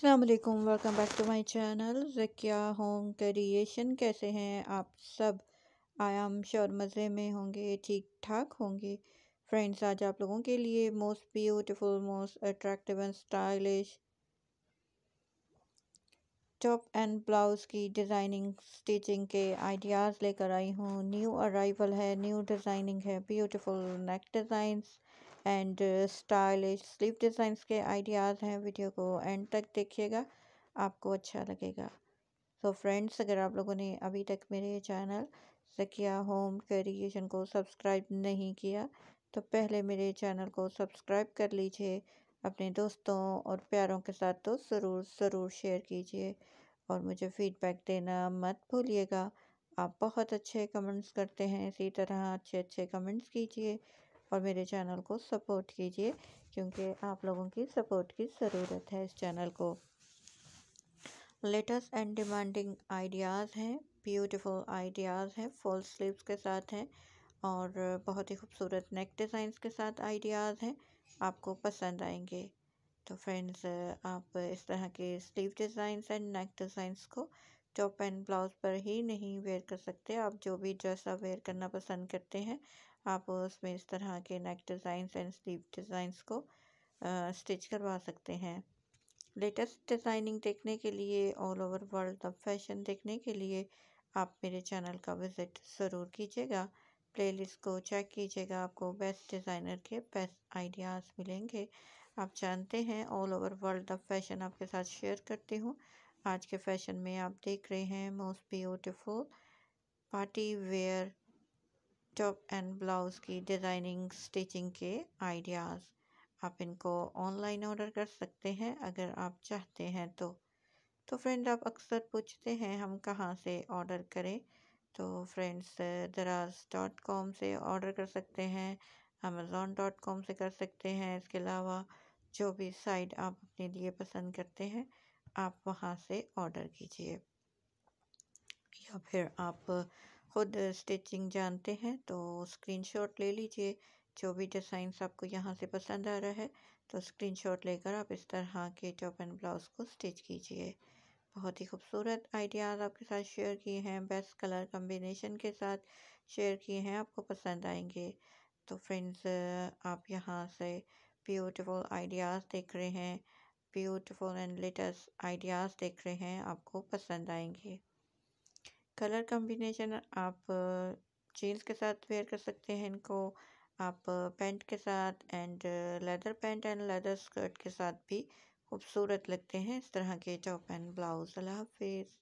अल्लाम welcome back to my channel Zakia home creation कैसे हैं आप सब आयाम शोर मज़े में होंगे ठीक ठाक होंगे फ्रेंड्स आज आप लोगों के लिए most beautiful most attractive and stylish top and blouse की डिज़ाइनिंग स्टिचिंग के आइडियाज़ लेकर आई हूँ न्यू अराइवल है न्यू डिज़ाइनिंग है beautiful neck designs and stylish sleeve designs के आइडियाज़ हैं वीडियो को एंड तक देखिएगा आपको अच्छा लगेगा सो so फ्रेंड्स अगर आप लोगों ने अभी तक मेरे चैनल सकिया होम क्रिएशन को सब्सक्राइब नहीं किया तो पहले मेरे चैनल को सब्सक्राइब कर लीजिए अपने दोस्तों और प्यारों के साथ तो ज़रूर ज़रूर शेयर कीजिए और मुझे फीडबैक देना मत भूलिएगा आप बहुत अच्छे कमेंट्स करते हैं इसी तरह अच्छे अच्छे कमेंट्स कीजिए और मेरे चैनल को सपोर्ट कीजिए क्योंकि आप लोगों की सपोर्ट की ज़रूरत है इस चैनल को लेटेस्ट एंड डिमांडिंग आइडियाज़ हैं ब्यूटीफुल आइडियाज़ हैं फुल स्लीव्स के साथ हैं और बहुत ही खूबसूरत नेक डिज़ाइंस के साथ आइडियाज़ हैं आपको पसंद आएंगे तो फ्रेंड्स आप इस तरह के sleeve designs and neck designs को टॉप एंड ब्लाउज पर ही नहीं वेयर कर सकते आप जो भी ड्रेस आप वेयर करना पसंद करते हैं आप उसमें इस तरह के neck designs and sleeve designs को स्टिच करवा सकते हैं लेटेस्ट डिज़ाइनिंग देखने के लिए all over world of fashion देखने के लिए आप मेरे चैनल का विज़िट ज़रूर कीजिएगा प्लेलिस्ट को चेक कीजिएगा आपको बेस्ट डिज़ाइनर के बेस्ट आइडियाज़ मिलेंगे आप जानते हैं all over world of fashion आपके साथ शेयर करती हूँ आज के फैशन में आप देख रहे हैं most beautiful party wear top and blouse की डिज़ाइनिंग स्टिचिंग के आइडियाज़ आप इनको ऑनलाइन ऑर्डर कर सकते हैं अगर आप चाहते हैं तो तो फ्रेंड आप अक्सर पूछते हैं हम कहाँ से ऑर्डर करें तो फ्रेंड्स दराज डॉट कॉम से ऑर्डर कर सकते हैं अमेज़ोन डॉट कॉम से कर सकते हैं इसके अलावा जो भी साइट आप अपने लिए पसंद करते हैं आप वहाँ से ऑर्डर कीजिए या फिर आप ख़ुद स्टिचिंग जानते हैं तो स्क्रीनशॉट ले लीजिए जो भी डिज़ाइंस आपको यहाँ से पसंद आ रहा है तो स्क्रीनशॉट लेकर आप इस तरह के टॉप एंड ब्लाउज़ को स्टिच कीजिए बहुत ही खूबसूरत आइडियाज़ आपके साथ शेयर किए हैं बेस्ट कलर कम्बिनेशन के साथ शेयर किए हैं आपको पसंद आएंगे तो फ्रेंड्स आप यहाँ से ब्यूटीफुल आइडियाज़ देख रहे हैं ब्यूटीफुल एंड लेटेस्ट आइडियाज़ देख रहे हैं आपको पसंद आएंगे कलर कम्बिनेशन आप जीन्स के साथ वेयर कर सकते हैं इनको आप पैंट के साथ and leather pant and leather skirt के साथ भी खूबसूरत लगते हैं इस तरह के टॉप एंड ब्लाउज अल्लाह हाफिज़